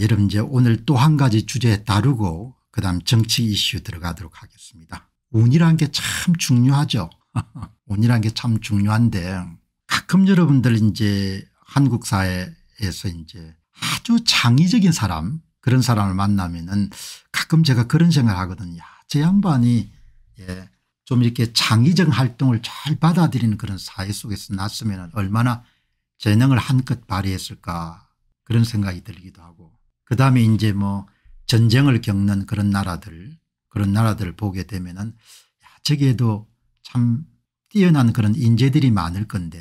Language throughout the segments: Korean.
여러분 이제 오늘 또 한 가지 주제 다루고 그다음 정치 이슈 들어가도록 하겠습니다. 운이란 게 참 중요하죠. 운이란 게 참 중요한데 가끔 여러분들 이제 한국 사회에서 이제 아주 창의적인 사람 그런 사람을 만나면은 가끔 제가 그런 생각을 하거든요. 제 양반이 예, 좀 이렇게 창의적 활동을 잘 받아들이는 그런 사회 속에서 났으면 얼마나 재능을 한껏 발휘했을까 그런 생각이 들기도 하고 그 다음에 이제 뭐 전쟁을 겪는 그런 나라들 그런 나라들을 보게 되면은 저기에도 참 뛰어난 그런 인재들이 많을 건데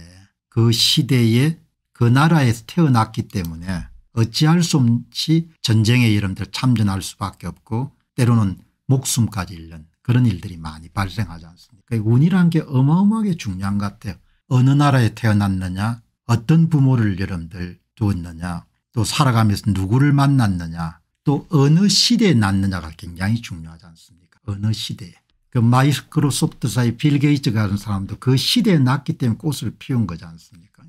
그 시대에 그 나라에서 태어났기 때문에 어찌할 수 없이 전쟁의 이름들 참전할 수밖에 없고 때로는 목숨까지 잃는 그런 일들이 많이 발생하지 않습니까 운이란 게 어마어마하게 중요한 것 같아요. 어느 나라에 태어났느냐 어떤 부모를 여러분들 두었느냐 또 살아가면서 누구를 만났느냐 또 어느 시대에 났느냐가 굉장히 중요하지 않습니까 어느 시대에. 그 마이크로소프트사의 빌 게이츠 같은 사람도 그 시대에 났기 때문에 꽃을 피운 거지 않습니까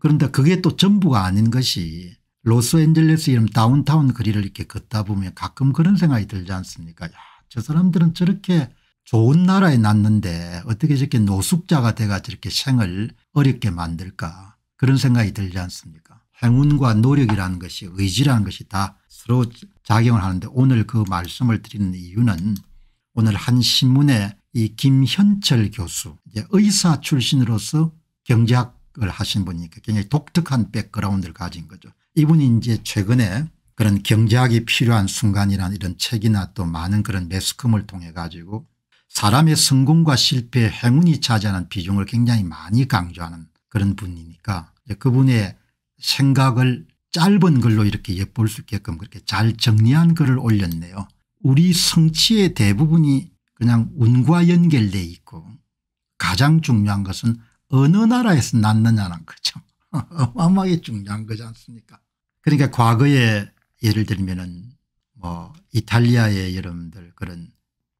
그런데 그게 또 전부가 아닌 것이 로스앤젤레스 이런 다운타운 거리를 이렇게 걷다 보면 가끔 그런 생각이 들지 않습니까 야, 저 사람들은 저렇게 좋은 나라에 났는데 어떻게 저렇게 노숙자가 돼가 저렇게 생을 어렵게 만들까 그런 생각이 들지 않습니까 행운과 노력이라는 것이 의지라는 것이 다 서로 작용을 하는데 오늘 그 말씀을 드리는 이유는 오늘 한 신문에 이 김현철 교수 이제 의사 출신으로서 경제학을 하신 분이니까 그 굉장히 독특한 백그라운드를 가진 거죠. 이분이 이제 최근에 그런 경제학이 필요한 순간이란 이런 책이나 또 많은 그런 매스컴을 통해 가지고 사람의 성공과 실패 행운이 차지하는 비중을 굉장히 많이 강조하는 그런 분이니까 그분의 생각을 짧은 글로 이렇게 엿볼 수 있게끔 그렇게 잘 정리한 글을 올렸네요. 우리 성취의 대부분이 그냥 운과 연결돼 있고 가장 중요한 것은 어느 나라에서 났느냐는 거죠. 어마어마하게 중요한 거지 않습니까 그러니까 과거에 예를 들면 은뭐 이탈리아의 여러분들 그런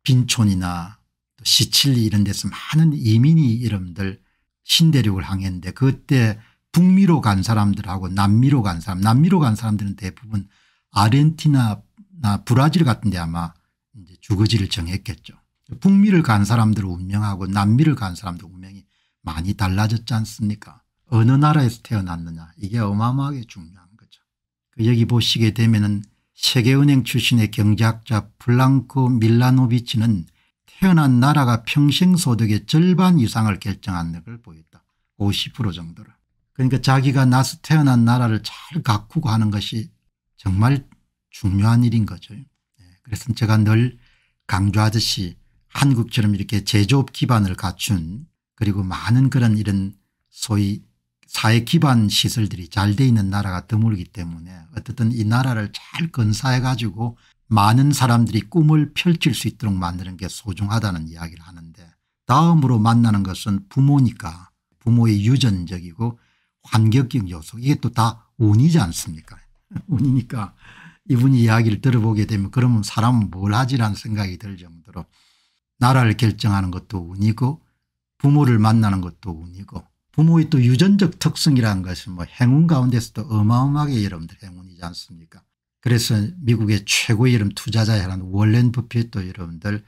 빈촌이나 시칠리 이런 데서 많은 이민이 여러분들 신대륙을 항했는데 그때 북미로 간 사람들하고 남미로 간 사람 남미로 간 사람들은 대부분 아르헨티나나 브라질 같은 데 아마 이제 주거지를 정했겠죠. 북미를 간 사람들 운명하고 남미를 간 사람들 운명이 많이 달라졌지 않습니까 어느 나라에서 태어났느냐 이게 어마어마하게 중요한 거죠. 그 여기 보시게 되면 은 세계은행 출신의 경제학자 플랑크 밀라노비치는 태어난 나라가 평생소득의 절반 이상을 결정한 것을 보였다. 50% 정도를. 그러니까 자기가 나서 태어난 나라를 잘 가꾸고 하는 것이 정말 중요한 일인 거죠. 예, 그래서 제가 늘 강조하듯이 한국처럼 이렇게 제조업 기반을 갖춘 그리고 많은 그런 이런 소위 사회 기반 시설들이 잘 돼 있는 나라가 드물기 때문에 어떻든 이 나라를 잘 건사해 가지고 많은 사람들이 꿈을 펼칠 수 있도록 만드는 게 소중하다는 이야기를 하는데 다음으로 만나는 것은 부모니까 부모의 유전적이고 환경적 요소 이게 또 다 운이지 않습니까 운이니까 이분 이야기를 들어보게 되면 그러면 사람은 뭘 하지라는 생각이 들 정도로 나라를 결정하는 것도 운이고 부모를 만나는 것도 운이고 부모의 또 유전적 특성이라는 것은 뭐 행운 가운데서도 어마어마하게 여러분들 행운이지 않습니까 그래서 미국의 최고의 이름 투자자라는 월렌 버핏도 여러분들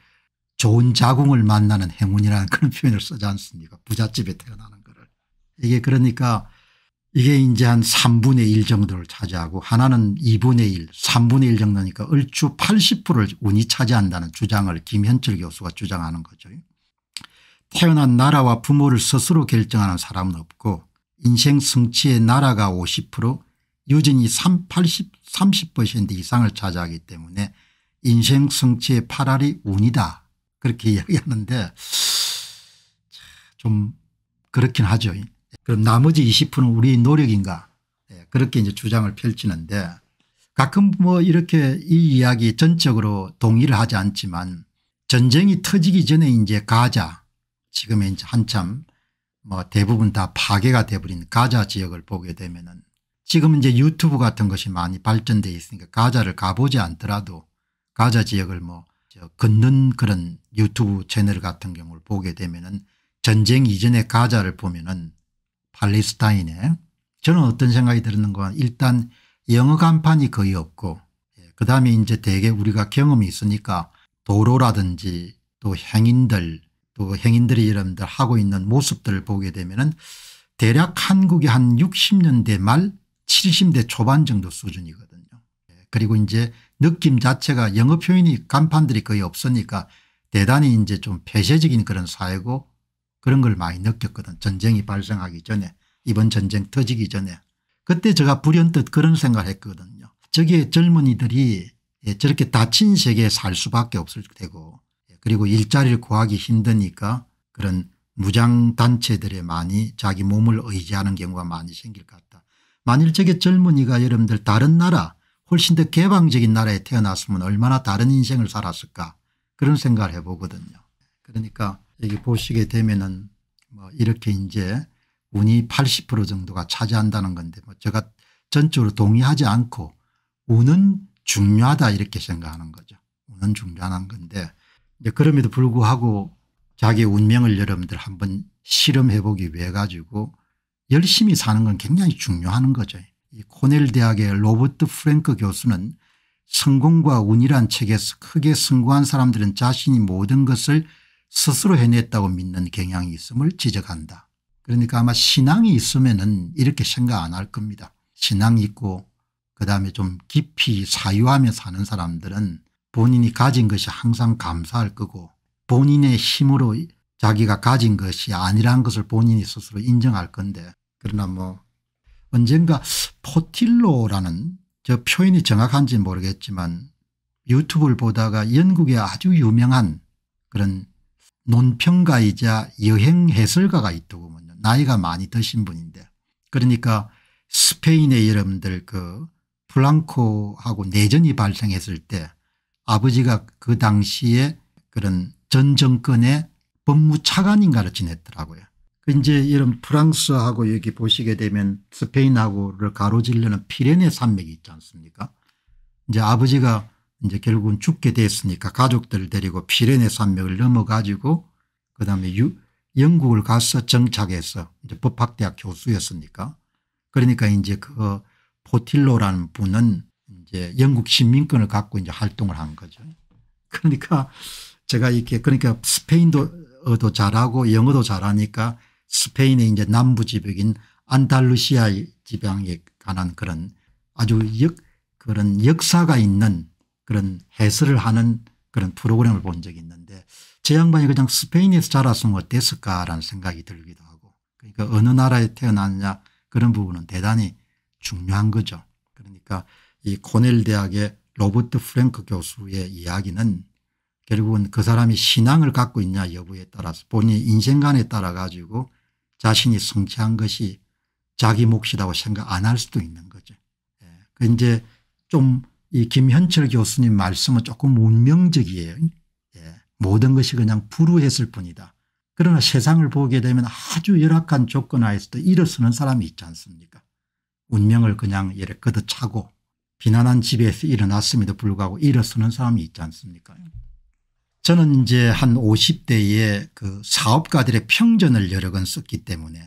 좋은 자궁을 만나는 행운이라는 그런 표현을 쓰지 않습니까 부잣집에 태어나는 거를. 이게 그러니까 이게 이제 한 3분의 1 정도를 차지하고 하나는 2분의 1 3분의 1 정도니까 얼추 80%를 운이 차지한다는 주장을 김현철 교수가 주장하는 거죠. 태어난 나라와 부모를 스스로 결정하는 사람은 없고 인생 성취의 나라가 50% 여전히 30% 이상을 차지하기 때문에 인생 성취의 8알이 운이다 그렇게 이야기하는데 좀 그렇긴 하죠. 그럼 나머지 20%는 우리 노력인가 예, 그렇게 이제 주장을 펼치는데 가끔 뭐 이렇게 이 이야기 전적으로 동의를 하지 않지만 전쟁이 터지기 전에 이제 가자 지금 이제 한참 뭐 대부분 다 파괴가 돼버린 가자 지역을 보게 되면은 지금 이제 유튜브 같은 것이 많이 발전돼 있으니까 가자를 가보지 않더라도 가자 지역을 뭐 걷는 그런 유튜브 채널 같은 경우를 보게 되면은 전쟁 이전의 가자를 보면은 팔레스타인에 저는 어떤 생각이 들었는가 일단 영어 간판이 거의 없고 예, 그다음에 이제 대개 우리가 경험이 있으니까 도로라든지 또 행인들 또 행인들이 여러분들 하고 있는 모습들을 보게 되면은 대략 한국의한 60년대 말 70대 초반 정도 수준이거든요. 예, 그리고 이제 느낌 자체가 영어 표현이 간판들이 거의 없으니까 대단히 이제 좀 폐쇄적인 그런 사회고 그런 걸 많이 느꼈거든 전쟁이 발생하기 전에 이번 전쟁 터지기 전에 그때 제가 불현듯 그런 생각을 했거든요. 저기에 젊은이들이 예, 저렇게 다친 세계에 살 수밖에 없을 테고 예, 그리고 일자리를 구하기 힘드니까 그런 무장단체들에 많이 자기 몸을 의지하는 경우가 많이 생길 것 같다. 만일 저게 젊은이가 여러분들 다른 나라 훨씬 더 개방적인 나라에 태어났으면 얼마나 다른 인생을 살았을까 그런 생각을 해보거든요. 그러니까 여기 보시게 되면은 뭐 이렇게 이제 운이 80% 정도가 차지한다는 건데 뭐 제가 전적으로 동의하지 않고 운은 중요하다 이렇게 생각하는 거죠. 운은 중요한 건데 이제 그럼에도 불구하고 자기 운명을 여러분들 한번 실험해 보기 위해 가지고 열심히 사는 건 굉장히 중요한 거죠. 이 코넬 대학의 로버트 프랭크 교수는 성공과 운이란 책에서 크게 성공한 사람들은 자신이 모든 것을 스스로 해냈다고 믿는 경향이 있음을 지적한다. 그러니까 아마 신앙이 있으면은 이렇게 생각 안 할 겁니다. 신앙이 있고 그다음에 좀 깊이 사유하며 사는 사람들은 본인이 가진 것이 항상 감사할 거고 본인의 힘으로 자기가 가진 것이 아니란 것을 본인이 스스로 인정할 건데 그러나 뭐 언젠가 포틸로라는 저 표현이 정확한지 는 모르겠지만 유튜브를 보다가 영국의 아주 유명한 그런 논평가이자 여행 해설가가 있더군요. 나이가 많이 드신 분인데 그러니까 스페인의 여러분들 그 플랑코하고 내전이 발생했을 때 아버지가 그 당시에 그런 전 정권의 법무차관인가를 지냈더라고요. 그 이제 이런 프랑스하고 여기 보시게 되면 스페인하고를 가로지르는 피레네 산맥이 있지 않습니까 이제 아버지가 이제 결국은 죽게 됐으니까 가족들 을 데리고 피레네 산맥을 넘어가지고 그다음에 유, 영국을 가서 정착해서 이제 법학대학 교수였으니까 그러니까 이제 그 포틸로라는 분은 이제 영국 시민권을 갖고 이제 활동을 한 거죠. 그러니까 제가 이렇게 그러니까 스페인어도 잘하고 영어도 잘하니까 스페인의 이제 남부 지역인 안달루시아 지방에 관한 그런 아주 역 그런 역사가 있는 그런 해설을 하는 그런 프로그램을 본 적이 있는데 제 양반이 그냥 스페인에서 자랐으면 어땠을까라는 생각이 들기도 하고 그러니까 어느 나라에 태어났냐 그런 부분은 대단히 중요한 거죠. 그러니까 이 코넬 대학의 로버트 프랭크 교수의 이야기는 결국은 그 사람이 신앙을 갖고 있냐 여부에 따라서 본인의 인생관에 따라 가지고 자신이 성취한 것이 자기 몫이라고 생각 안 할 수도 있는 거죠. 예. 그 이제 좀이 김현철 교수님 말씀은 조금 운명적이에요. 예. 모든 것이 그냥 불우했을 뿐이다. 그러나 세상을 보게 되면 아주 열악한 조건 하에서도 일어서는 사람이 있지 않습니까 운명을 그냥 예를 걷어차고 비난한 집에서 일어났음에도 불구하고 일어서는 사람이 있지 않습니까 저는 이제 한 50대에 그 사업가들의 평전을 여러 권 썼기 때문에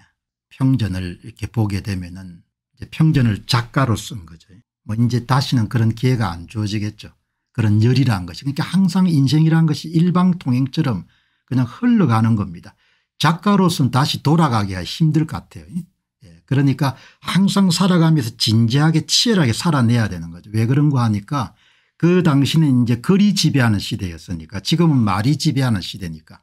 평전을 이렇게 보게 되면은 이제 평전을 작가로 쓴 거죠. 뭐 이제 다시는 그런 기회가 안 주어지겠죠. 그런 열이라는 것이 그러니까 항상 인생이라는 것이 일방통행처럼 그냥 흘러가는 겁니다. 작가로서는 다시 돌아가기가 힘들 것 같아요. 예. 그러니까 항상 살아가면서 진지하게 치열하게 살아내야 되는 거죠. 왜 그런가 하니까 그 당시는 이제 글이 지배하는 시대였으니까 지금은 말이 지배하는 시대니까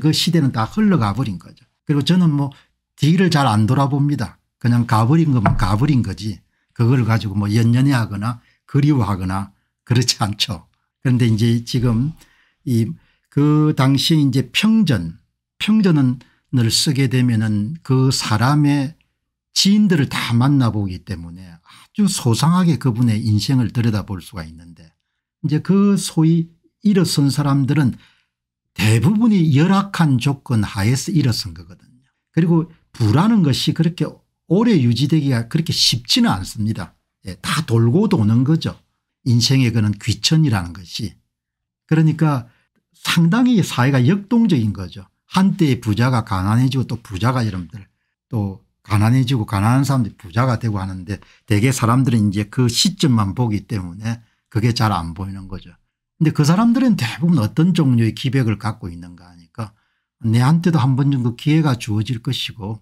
그 시대는 다 흘러가 버린 거죠. 그리고 저는 뭐 뒤를 잘 안 돌아봅니다. 그냥 가버린 거면 가버린 거지 그걸 가지고 뭐 연연해 하거나 그리워하거나 그렇지 않죠. 그런데 이제 지금 이 그당시 이제 평전 평전을 쓰게 되면은 그 사람의 지인들을 다 만나보기 때문에 아주 소상하게 그분의 인생을 들여다볼 수가 있는데 이제 그 소위 일어선 사람들은 대부분이 열악한 조건 하에서 일어선 거거든요. 그리고 부라는 것이 그렇게 오래 유지되기가 그렇게 쉽지는 않습니다. 예, 다 돌고 도는 거죠. 인생의 그는 귀천이라는 것이. 그러니까 상당히 사회가 역동적인 거죠. 한때의 부자가 가난해지고 또 부자가 여러분들 또 가난해지고 가난한 사람들이 부자가 되고 하는데 대개 사람들은 이제 그 시점만 보기 때문에 그게 잘 안 보이는 거죠. 근데 그 사람들은 대부분 어떤 종류의 기백을 갖고 있는가 하니까 내한테도 한 번 정도 기회가 주어질 것이고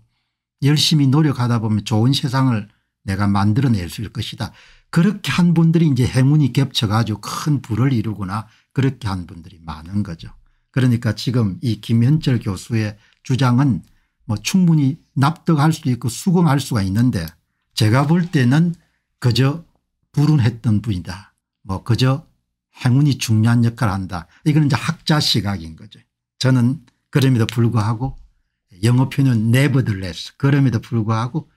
열심히 노력하다 보면 좋은 세상을 내가 만들어낼 수 있을 것이다. 그렇게 한 분들이 이제 행운이 겹쳐가지고 큰 부를 이루거나 그렇게 한 분들이 많은 거죠. 그러니까 지금 이 김현철 교수의 주장은 뭐 충분히 납득할 수도 있고 수긍할 수가 있는데 제가 볼 때는 그저 불운했던 분이다. 뭐 그저 행운이 중요한 역할을 한다. 이거 이제 학자 시각인 거죠. 저는 그럼에도 불구하고 영어 표현은 nevertheless 그럼에도 불구하고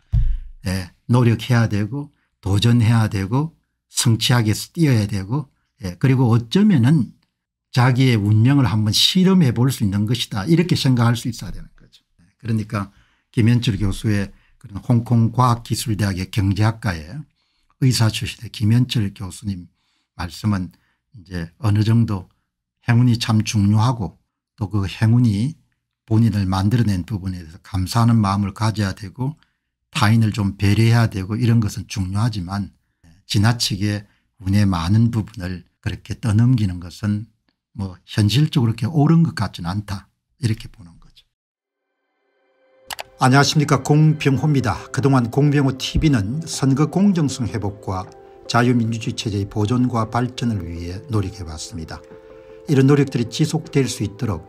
예, 노력해야 되고 도전해야 되고 성취하게 뛰어야 되고 예, 그리고 어쩌면은 자기의 운명을 한번 실험해 볼 수 있는 것이다 이렇게 생각할 수 있어야 되는 거죠. 예, 그러니까 김현철 교수의 그런 홍콩 과학기술대학의 경제학과의 의사 출신의 김현철 교수님 말씀은 이제 어느 정도 행운이 참 중요하고 또 그 행운이 본인을 만들어낸 부분에 대해서 감사하는 마음을 가져야 되고 타인을 좀 배려해야 되고 이런 것은 중요하지만 지나치게 운의 많은 부분을 그렇게 떠넘기는 것은 뭐 현실적으로 그렇게 옳은 것 같지는 않다 이렇게 보는 거죠. 안녕하십니까 공병호입니다. 그동안 공병호TV는 선거 공정성 회복과 자유민주주의 체제의 보존과 발전을 위해 노력해왔습니다. 이런 노력들이 지속될 수 있도록